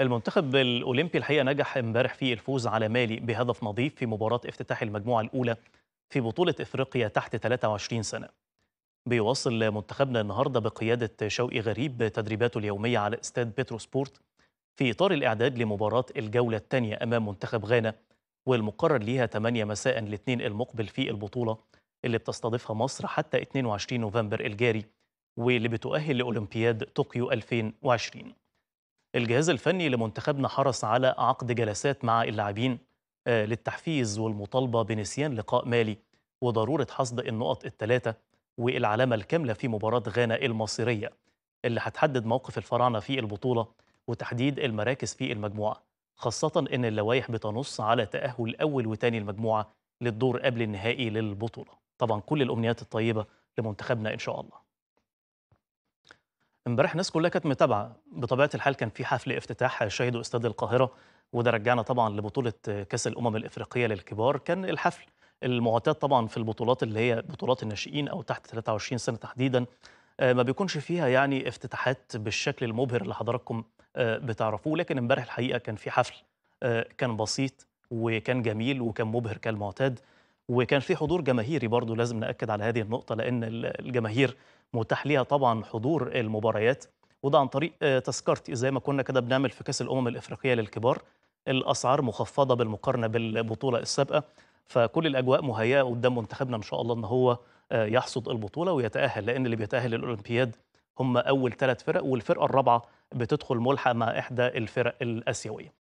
المنتخب الأولمبي الحقيقة نجح امبارح في الفوز على مالي بهدف نظيف في مباراة افتتاح المجموعة الأولى في بطولة إفريقيا تحت 23 سنة بيواصل منتخبنا النهاردة بقيادة شوقي غريب تدريباته اليومية على استاد بترو سبورت في إطار الإعداد لمباراة الجولة الثانية أمام منتخب غانا والمقرر ليها 8 مساء الاثنين المقبل في البطولة اللي بتستضيفها مصر حتى 22 نوفمبر الجاري واللي بتؤهل لأولمبياد طوكيو 2020 الجهاز الفني لمنتخبنا حرص على عقد جلسات مع اللاعبين آه، للتحفيز والمطالبه بنسيان لقاء مالي وضروره حصد النقط الثلاثه والعلامه الكامله في مباراه غانا المصيريه اللي هتحدد موقف الفراعنه في البطوله وتحديد المراكز في المجموعه خاصه ان اللوائح بتنص على تاهل اول وثاني المجموعه للدور قبل النهائي للبطوله طبعا كل الامنيات الطيبه لمنتخبنا ان شاء الله امبارح الناس كلها كانت متابعه بطبيعه الحال كان في حفل افتتاح شهده استاد القاهره وده رجعنا طبعا لبطوله كاس الامم الافريقيه للكبار كان الحفل المعتاد طبعا في البطولات اللي هي بطولات الناشئين او تحت 23 سنه تحديدا آه، ما بيكونش فيها يعني افتتاحات بالشكل المبهر اللي حضراتكم آه، بتعرفوه لكن امبارح الحقيقه كان في حفل آه، كان بسيط وكان جميل وكان مبهر كالمعتاد وكان في حضور جماهيري برضه لازم ناكد على هذه النقطه لان الجماهير متاح ليها طبعا حضور المباريات وده عن طريق آه، تذكرتي زي ما كنا كده بنعمل في كاس الامم الافريقيه للكبار الاسعار مخفضه بالمقارنه بالبطوله السابقه فكل الاجواء مهيئه قدام منتخبنا ان شاء الله ان هو آه، يحصد البطوله ويتاهل لان اللي بيتاهل للاولمبياد هم اول ثلاث فرق والفرقه الرابعه بتدخل ملحق مع احدى الفرق الاسيويه